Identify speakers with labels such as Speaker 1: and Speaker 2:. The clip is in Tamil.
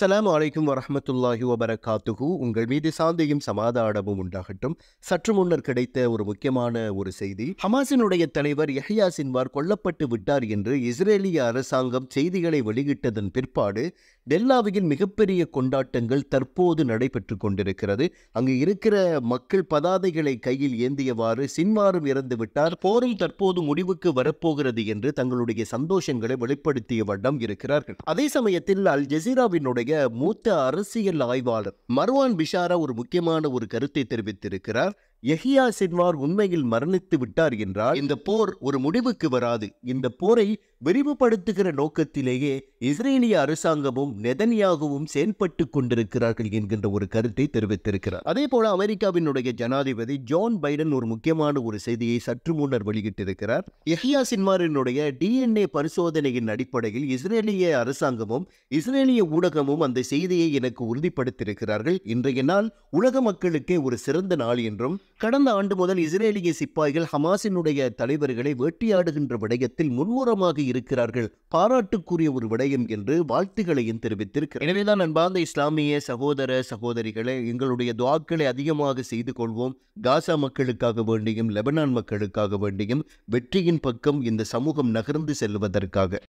Speaker 1: அஸ்லாம் வலைக்கம் வரமத்துல்லாஹி வபரகாத்துகு உங்கள் மீது சாந்தியும் சமாதானமும் உண்டாகட்டும் சற்று முன்னர் கிடைத்த ஒரு முக்கியமான ஒரு செய்தி ஹமாசினுடைய தலைவர் யஹ்யா சின்வார் கொல்லப்பட்டு விட்டார் என்று இஸ்ரேலிய அரசாங்கம் செய்திகளை வெளியிட்டதன் பிற்பாடு டெல்லாவியில் மிகப்பெரிய கொண்டாட்டங்கள் தற்போது நடைபெற்று கொண்டிருக்கிறது அங்கு இருக்கிற மக்கள் பதாதைகளை கையில் ஏந்தியவாறு சின்வாரும் இறந்து விட்டார் போரும் தற்போது முடிவுக்கு வரப்போகிறது என்று தங்களுடைய சந்தோஷங்களை வெளிப்படுத்திய வண்ணம் இருக்கிறார்கள் அதே சமயத்தில் அல் ஜசீராவினுடைய இருக்கக்கூடிய மூத்த அரசியல் ஆய்வாளர் மர்வான் பிஷாரா ஒரு முக்கியமான ஒரு கருத்தை தெரிவித்திருக்கிறார் எஹியா சின்வார் உண்மையில் மரணித்து விட்டார் என்றால் இந்த போர் ஒரு முடிவுக்கு வராது இந்த போரை விரிவுபடுத்துகிற நோக்கத்திலேயே இஸ்ரேலிய அரசாங்கமும் நெதனியாகவும் செயல்பட்டு கொண்டிருக்கிறார்கள் என்கின்ற ஒரு கருத்தை தெரிவித்திருக்கிறார் அதே போல அமெரிக்காவினுடைய ஜனாதிபதி ஜான் பைடன் ஒரு முக்கியமான ஒரு செய்தியை சற்று முன்னர் வெளியிட்டிருக்கிறார் எஹியா சின்மாரினுடைய டிஎன்ஏ பரிசோதனையின் அடிப்படையில் இஸ்ரேலிய அரசாங்கமும் இஸ்ரேலிய ஊடகமும் அந்த செய்தியை எனக்கு உறுதிப்படுத்தியிருக்கிறார்கள் இன்றைய நாள் உலக மக்களுக்கே ஒரு சிறந்த நாள் என்றும் கடந்த ஆண்டு முதல் இஸ்ரேலிய சிப்பாய்கள் ஹமாசினுடைய தலைவர்களை வேட்டையாடுகின்ற விடயத்தில் முன்முரமாக இருக்கிறார்கள் பாராட்டுக்குரிய ஒரு விடயம் என்று வாழ்த்துகளையும் தெரிவித்திருக்கிறார் எனவேதான் அன்பார்ந்த இஸ்லாமிய சகோதர சகோதரிகளை எங்களுடைய துவாக்களை அதிகமாக செய்து கொள்வோம் காசா மக்களுக்காக வேண்டியும் லெபனான் மக்களுக்காக வேண்டியும் வெற்றியின் பக்கம் இந்த சமூகம் நகர்ந்து செல்வதற்காக